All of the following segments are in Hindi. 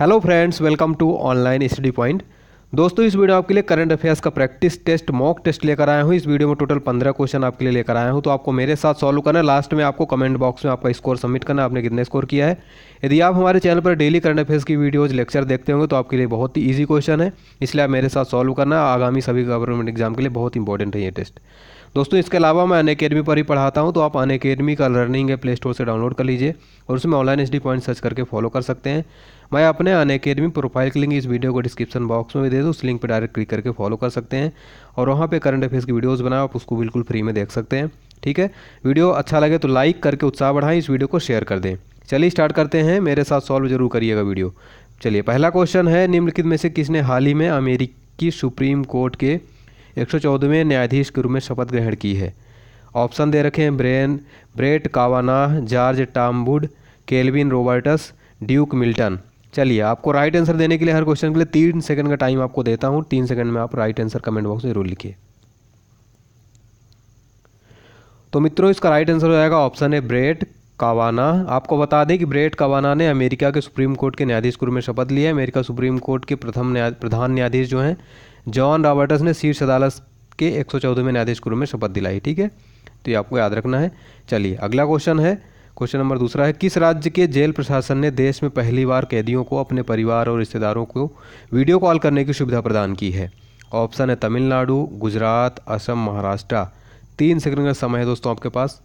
hello friends welcome to online study point दोस्तों इस वीडियो आपके लिए करंट अफेयर्स का प्रैक्टिस टेस्ट मॉक टेस्ट लेकर आया हूँ इस वीडियो में टोटल पंद्रह क्वेश्चन आपके लिए लेकर आया हूँ तो आपको मेरे साथ सॉल्व करना है लास्ट में आपको कमेंट बॉक्स में आपका स्कोर सबमिट करना आपने कितने स्कोर किया है यदि आप हमारे चैनल पर डेली करंट अफेयर्स की वीडियोज लेक्चर देखते होंगे तो आपके लिए बहुत ही ईजी क्वेश्चन है इसलिए आप मेरे साथ सॉल्व करना आगामी सभी गवर्नमेंट एग्जाम के लिए बहुत इंपॉर्टेंट है ये टेस्ट दोस्तों इसके अलावा मैं अन अकेडमी पर ही पढ़ाता हूँ तो आप अन अकेडमी का लर्निंग है प्ले स्टोर से डाउनलोड कर लीजिए और उसमें ऑनलाइन एस पॉइंट सर्च करके फॉलो कर सकते हैं मैं अपने अन अकेडमी प्रोफाइल की लिंक इस वीडियो को डिस्क्रिप्शन बॉक्स में भी दे दो उस लिंक पर डायरेक्ट क्लिक करके फॉलो कर सकते हैं और वहाँ पर करंट अफेयर्स की वीडियोज़ बनाओ आप उसको बिल्कुल फ्री में देख सकते हैं ठीक है वीडियो अच्छा लगे तो लाइक करके उत्साह बढ़ाएं इस वीडियो को शेयर कर दें चलिए स्टार्ट करते हैं मेरे साथ सॉल्व जरूर करिएगा वीडियो चलिए पहला क्वेश्चन है निम्नलिखित में से किसने हाल ही में अमेरिकी सुप्रीम कोर्ट के एक सौ न्यायाधीश के रूप में शपथ ग्रहण की है ऑप्शन दे रखे हैं ब्रेन ब्रेट कावाना जॉर्ज टामबुड केल्विन रोबर्टस ड्यूक मिल्टन चलिए आपको राइट आंसर देने के लिए हर क्वेश्चन के लिए तीन सेकंड का टाइम आपको देता हूं तीन सेकंड में आप राइट आंसर कमेंट बॉक्स में जरूर लिखिए तो मित्रों इसका राइट आंसर हो जाएगा ऑप्शन है ब्रेड कावाना आपको बता दें कि ब्रेड कावाना ने अमेरिका के सुप्रीम कोर्ट के न्यायाधीश के रूप में शपथ लिया अमेरिका सुप्रीम कोर्ट के प्रथम प्रधान न्यायाधीश जो हैं जॉन रॉबर्टस ने शीर्ष अदालत के एक सौ चौदहवें न्यायाधीश के रूप में शपथ दिलाई ठीक है तो ये आपको याद रखना है चलिए अगला क्वेश्चन है क्वेश्चन नंबर दूसरा है किस राज्य के जेल प्रशासन ने देश में पहली बार कैदियों को अपने परिवार और रिश्तेदारों को वीडियो कॉल करने की सुविधा प्रदान की है ऑप्शन है तमिलनाडु गुजरात असम महाराष्ट्र तीन सेकंड का समय है दोस्तों आपके पास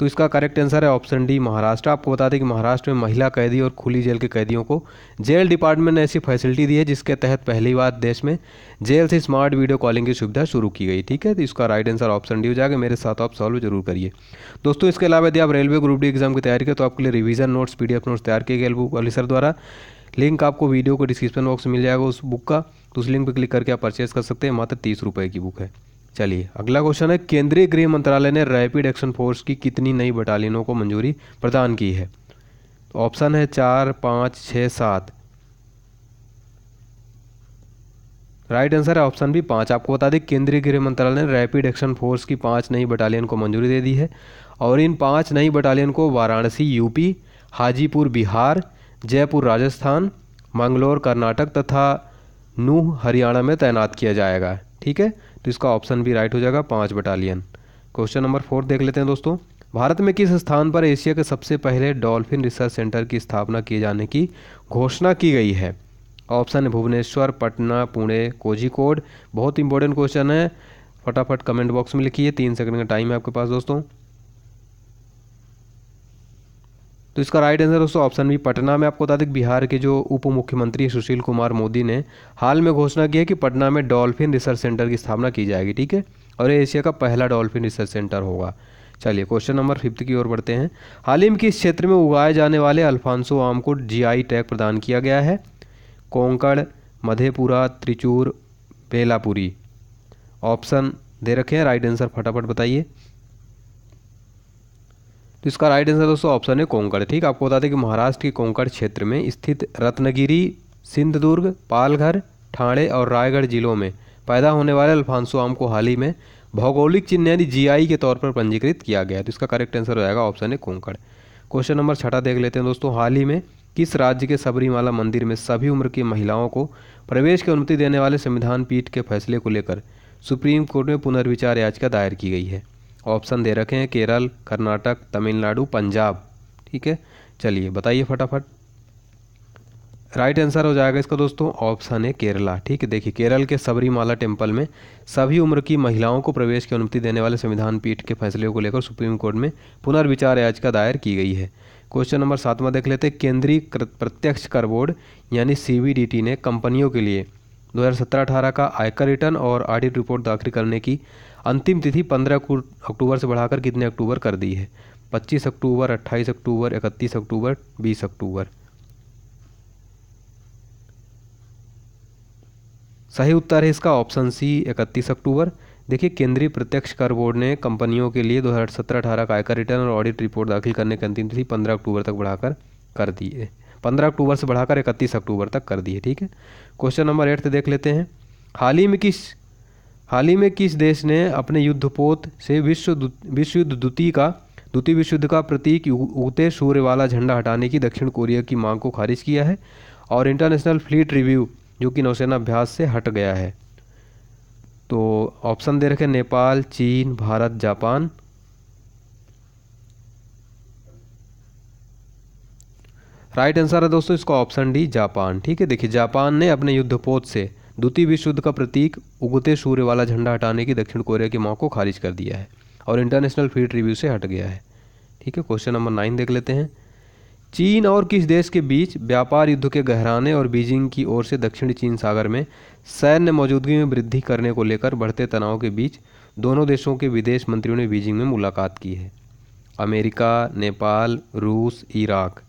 तो इसका करेक्ट आंसर है ऑप्शन डी महाराष्ट्र आपको बता दें कि महाराष्ट्र में महिला कैदी और खुली जेल के कैदियों को जेल डिपार्टमेंट ने ऐसी फैसिलिटी दी है जिसके तहत पहली बार देश में जेल से स्मार्ट वीडियो कॉलिंग की सुविधा शुरू की गई ठीक है तो इसका राइट आंसर ऑप्शन डी हो जाएगा मेरे साथ आप सॉल्व जरूर करिए दोस्तों इसके अलावा यदि आप रेलवे ग्रुप डी एग्जाम की तैयारी करें तो आपके लिए रिविजन नोट्स पी नोट्स तैयार किए गए बुक वाली सर द्वारा लिंक आपको वीडियो को डिस्क्रिप्शन बॉक्स मिल जाएगा उस बुक का तो उस लिंक पर क्लिक करके आप परचेज कर सकते हैं मात्र तीस रुपये की बुक है चलिए अगला क्वेश्चन है केंद्रीय गृह मंत्रालय ने रैपिड एक्शन फोर्स की कितनी नई बटालियनों को मंजूरी प्रदान की है ऑप्शन तो है चार पाँच छः सात राइट आंसर है ऑप्शन बी पाँच आपको बता दें केंद्रीय गृह मंत्रालय ने रैपिड एक्शन फोर्स की पाँच नई बटालियन को मंजूरी दे दी है और इन पाँच नई बटालियन को वाराणसी यूपी हाजीपुर बिहार जयपुर राजस्थान मंगलोर कर्नाटक तथा नूह हरियाणा में तैनात किया जाएगा ठीक है तो इसका ऑप्शन भी राइट हो जाएगा पाँच बटालियन क्वेश्चन नंबर फोर देख लेते हैं दोस्तों भारत में किस स्थान पर एशिया के सबसे पहले डॉल्फिन रिसर्च सेंटर की स्थापना किए जाने की घोषणा की गई है ऑप्शन है भुवनेश्वर पटना पुणे कोझिकोड बहुत इंपॉर्टेंट क्वेश्चन है फटाफट कमेंट बॉक्स में लिखिए तीन सेकंड का टाइम है आपके पास दोस्तों तो इसका राइट आंसर दोस्तों ऑप्शन बी पटना में आपको बता दें बिहार के जो उप मुख्यमंत्री सुशील कुमार मोदी ने हाल में घोषणा की है कि पटना में डॉल्फिन रिसर्च सेंटर की स्थापना की जाएगी ठीक है और ये एशिया का पहला डॉल्फिन रिसर्च सेंटर होगा चलिए क्वेश्चन नंबर फिफ्थ की ओर बढ़ते हैं हाल ही में किस क्षेत्र में उगाए जाने वाले अल्फांसो आम को जीआई टैग प्रदान किया गया है कोंकण मधेपुरा त्रिचूर बेलापुरी ऑप्शन दे रखे हैं राइट आंसर फटाफट बताइए तो इसका राइट आंसर दोस्तों ऑप्शन है कोंकण ठीक आपको बता दें कि महाराष्ट्र के कोंकण क्षेत्र में स्थित रत्नगिरी सिंधुदुर्ग पालघर ठाणे और रायगढ़ जिलों में पैदा होने वाले अल्फांसो आम को हाल ही में भौगोलिक चिन्ह यानी जीआई के तौर पर पंजीकृत किया गया है तो इसका करेक्ट आंसर हो जाएगा ऑप्शन है कोंकण क्वेश्चन नंबर छठा देख लेते हैं दोस्तों हाल ही में किस राज्य के सबरीमाला मंदिर में सभी उम्र की महिलाओं को प्रवेश की अनुमति देने वाले संविधान पीठ के फैसले को लेकर सुप्रीम कोर्ट में पुनर्विचार याचिका दायर की गई है ऑप्शन दे रखे हैं केरल कर्नाटक तमिलनाडु पंजाब ठीक है चलिए बताइए फटाफट राइट आंसर हो जाएगा इसका दोस्तों ऑप्शन है केरला ठीक है देखिए केरल के सबरीमाला टेम्पल में सभी उम्र की महिलाओं को प्रवेश की अनुमति देने वाले संविधान पीठ के फैसले को लेकर सुप्रीम कोर्ट में पुनर्विचार याचिका दायर की गई है क्वेश्चन नंबर सातवां देख लेते केंद्रीय प्रत्यक्ष कर बोर्ड यानी सी ने कंपनियों के लिए 2017-18 का आयकर रिटर्न और ऑडिट रिपोर्ट दाखिल करने की अंतिम तिथि 15 अक्टूबर से बढ़ाकर कितने अक्टूबर कर दी है 25 अक्टूबर 28 अक्टूबर 31 अक्टूबर 20 अक्टूबर सही उत्तर है इसका ऑप्शन सी 31 अक्टूबर देखिए केंद्रीय प्रत्यक्ष कर बोर्ड ने कंपनियों के लिए 2017-18 का आयकर रिटर्न और ऑडिट रिपोर्ट दाखिल करने की अंतिम तिथि 15 अक्टूबर तक बढ़ाकर कर दी है पंद्रह अक्टूबर से बढ़ाकर इकतीस अक्टूबर तक कर दिए ठीक है क्वेश्चन नंबर एट देख लेते हैं हाल ही में किस हाल ही में किस देश ने अपने युद्धपोत से विश्व विश्व युद्ध द्वितीय का द्वितीय विश्व युद्ध का प्रतीक उगते सूर्य वाला झंडा हटाने की दक्षिण कोरिया की मांग को खारिज किया है और इंटरनेशनल फ्लीट रिव्यू जो कि नौसेना अभ्यास से हट गया है तो ऑप्शन दे रखे नेपाल चीन भारत जापान राइट आंसर है दोस्तों इसका ऑप्शन डी जापान ठीक है देखिए जापान ने अपने युद्धपोत से द्वितीय विश्व युद्ध का प्रतीक उगते सूर्य वाला झंडा हटाने की दक्षिण कोरिया की मांग को खारिज कर दिया है और इंटरनेशनल फील्ड रिव्यू से हट गया है ठीक है क्वेश्चन नंबर नाइन देख लेते हैं चीन और किस देश के बीच व्यापार युद्ध के गहराने और बीजिंग की ओर से दक्षिण चीन सागर में सैन्य मौजूदगी में वृद्धि करने को लेकर बढ़ते तनाव के बीच दोनों देशों के विदेश मंत्रियों ने बीजिंग में मुलाकात की है अमेरिका नेपाल रूस इराक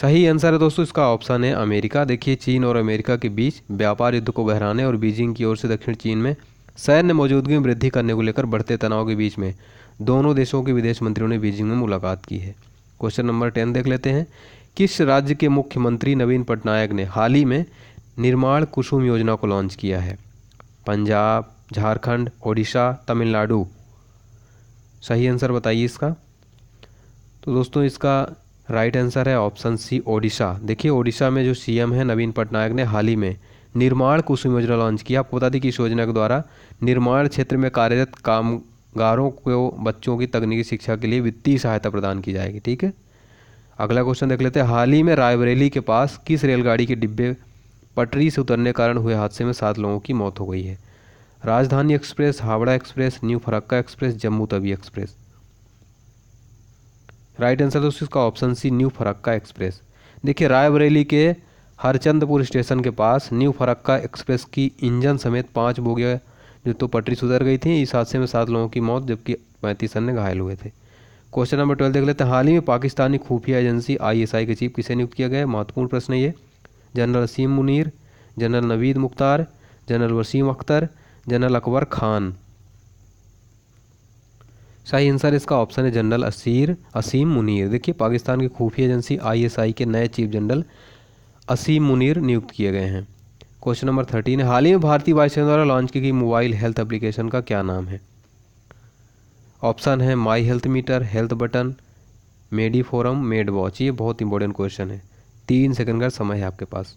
सही आंसर है दोस्तों इसका ऑप्शन है अमेरिका देखिए चीन और अमेरिका के बीच व्यापार युद्ध को बहराने और बीजिंग की ओर से दक्षिण चीन में सैन्य मौजूदगी में वृद्धि करने को लेकर बढ़ते तनाव के बीच में दोनों देशों के विदेश मंत्रियों ने बीजिंग में मुलाकात की है क्वेश्चन नंबर टेन देख लेते हैं किस राज्य के मुख्यमंत्री नवीन पटनायक ने हाल ही में निर्माण कुसुम योजना को लॉन्च किया है पंजाब झारखंड ओडिशा तमिलनाडु सही आंसर बताइए इसका तो दोस्तों इसका राइट आंसर है ऑप्शन सी ओडिशा देखिए ओडिशा में जो सीएम है नवीन पटनायक ने हाल ही में निर्माण कुसुम योजना लॉन्च किया आपको बता दें कि इस योजना के द्वारा निर्माण क्षेत्र में कार्यरत कामगारों को बच्चों की तकनीकी शिक्षा के लिए वित्तीय सहायता प्रदान की जाएगी ठीक है अगला क्वेश्चन देख लेते हैं हाल ही में रायबरेली के पास किस रेलगाड़ी के डिब्बे पटरी से उतरने कारण हुए हादसे में सात लोगों की मौत हो गई है Rajdhani express Howrah express new Farakka express Jammu Tawi express right answer दोस्तों इसका option C new Farakka express देखिए रायबरेली के हरचंदपुर स्टेशन के पास न्यू फरक्का एक्सप्रेस की इंजन समेत पाँच बोगियाँ जो तो पटरी सुधर गई थी इस हादसे में सात लोगों की मौत जबकि पैंतीस अन्य घायल हुए थे क्वेश्चन नंबर ट्वेल्व देख लेते हैं हाल ही में पाकिस्तानी खुफिया एजेंसी आईएसआई के चीफ किसे नियुक्त किया गया है महत्वपूर्ण प्रश्न ये general Waseem Munir general Naveed Mukhtar general Waseem Akhtar general Akbar Khan सही आंसर इसका ऑप्शन है जनरल असीर असीम मुनीर देखिए पाकिस्तान की खुफिया एजेंसी आईएसआई के नए चीफ जनरल असीम मुनीर नियुक्त किए गए हैं क्वेश्चन नंबर थर्टीन हाल ही में भारतीय वायुसेना द्वारा लॉन्च की गई मोबाइल हेल्थ एप्लीकेशन का क्या नाम है ऑप्शन है my health meter health button medi forum med watch ये बहुत इंपॉर्टेंट क्वेश्चन है तीन सेकंड का समय है आपके पास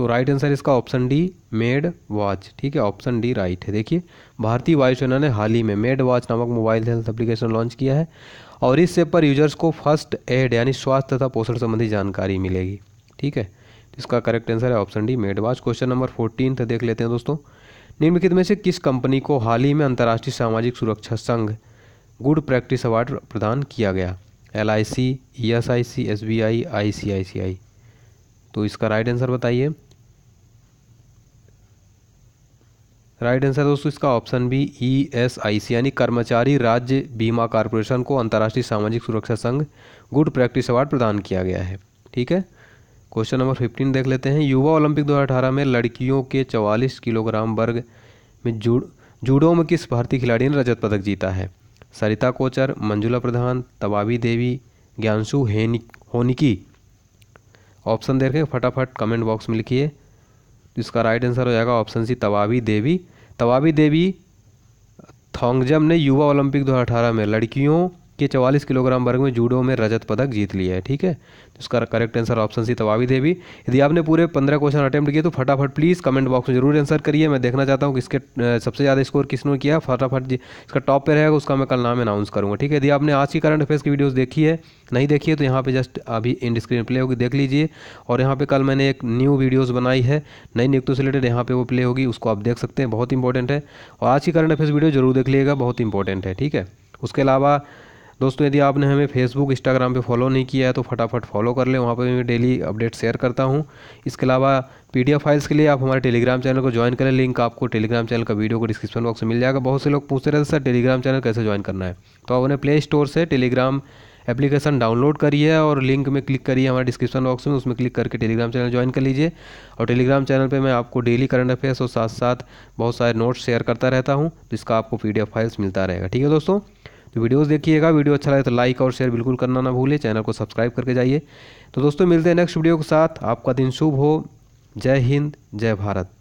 तो राइट आंसर इसका ऑप्शन डी मेड वॉच ठीक है ऑप्शन डी राइट है देखिए भारतीय वायुसेना ने हाल ही में मेड वॉच नामक मोबाइल हेल्थ एप्लीकेशन लॉन्च किया है और इस ऐप पर यूजर्स को फर्स्ट एड यानी स्वास्थ्य तथा पोषण संबंधी जानकारी मिलेगी ठीक है इसका करेक्ट आंसर है option D med watch question number fourteen देख लेते हैं दोस्तों निम्नलिखित में से किस कंपनी को हाल ही में अंतर्राष्ट्रीय सामाजिक सुरक्षा संघ गुड प्रैक्टिस अवार्ड प्रदान किया गया L I C E S I C S B I I C I C I तो इसका राइट आंसर बताइए राइट आंसर दोस्तों इसका option B E S I C यानी कर्मचारी राज्य बीमा कारपोरेशन को अंतर्राष्ट्रीय सामाजिक सुरक्षा संघ गुड प्रैक्टिस अवार्ड प्रदान किया गया है ठीक है क्वेश्चन नंबर फिफ्टीन देख लेते हैं युवा ओलंपिक दो में लड़कियों के चवालीस किलोग्राम वर्ग में जूड जूडो में किस भारतीय खिलाड़ी ने रजत पदक जीता है सरिता कोचर मंजुला प्रधान तबावी देवी ज्ञानशु हेनिक होनिकी ऑप्शन देखें फटाफट कमेंट बॉक्स में लिखिए इसका राइट आंसर हो जाएगा ऑप्शन सी तबाबी देवी तवाबी देवी थोंगजम ने युवा ओलंपिक दो हज़ार अठारह में लड़कियों के चवालीस किलोग्राम वर्ग में जूडो में रजत पदक जीत लिया है ठीक है इसका correct answer option C Tababi Devi यदि आपने पूरे पंद्रह क्वेश्चन अटैम्प्ट किए तो फटाफट प्लीज़ कमेंट बॉक्स में जरूर आंसर करिए मैं देखना चाहता हूँ किसके सबसे ज़्यादा स्कोर किसने किया फटाफट इसका टॉप पर रहेगा उसका मैं कल नाम अनाउंस करूँगा ठीक है यदि आपने आज की करंट अफेयर्स की वीडियोज़ देखी है नहीं देखी है तो यहाँ पर जस्ट अभी इन स्क्रीन प्ले होगी देख लीजिए और यहाँ पर कल मैंने एक न्यू वीडियोज़ बनाई है नई नियुक्तों से रिलेटेड यहाँ पर वो प्ले होगी उसको आप देख सकते हैं बहुत इंपॉर्टेंट है और आज की करंट अफेयर्स वीडियो जरूर देख लीजिएगा बहुत इंपॉर्टेंट है ठीक है उसके अलावा दोस्तों यदि आपने हमें फेसबुक इंस्टाग्राम पे फॉलो नहीं किया है तो फटाफट फॉलो कर लें वहाँ पर मैं डेली अपडेट शेयर करता हूँ इसके अलावा पीडीएफ फाइल्स के लिए आप हमारे टेलीग्राम चैनल को ज्वाइन करें लिंक आपको टेलीग्राम चैनल का वीडियो को डिस्क्रिप्शन बॉक्स में मिल जाएगा बहुत से लोग पूछते रहते सर टेलीग्राम चैनल कैसे ज्वाइन करना है तो आप उन्हें प्ले स्टोर से टेलीग्राम एप्लीकेशन डाउनलोड करिए और लिंक में क्लिक करिए हमारे डिस्क्रिप्शन बॉक्स में उसमें क्लिक करके टेलीग्राम चैनल ज्वाइन कर लीजिए और टेलीग्राम चैनल पे मैं आपको डेली करंट अफेयर्स और साथ साथ बहुत सारे नोट्स शेयर करता रहता हूँ जिसका आपको पी फाइल्स मिलता रहेगा ठीक है दोस्तों तो वीडियोस देखिएगा वीडियो अच्छा लगे तो लाइक और शेयर बिल्कुल करना ना भूलें चैनल को सब्सक्राइब करके जाइए तो दोस्तों मिलते हैं नेक्स्ट वीडियो के साथ आपका दिन शुभ हो जय हिंद जय भारत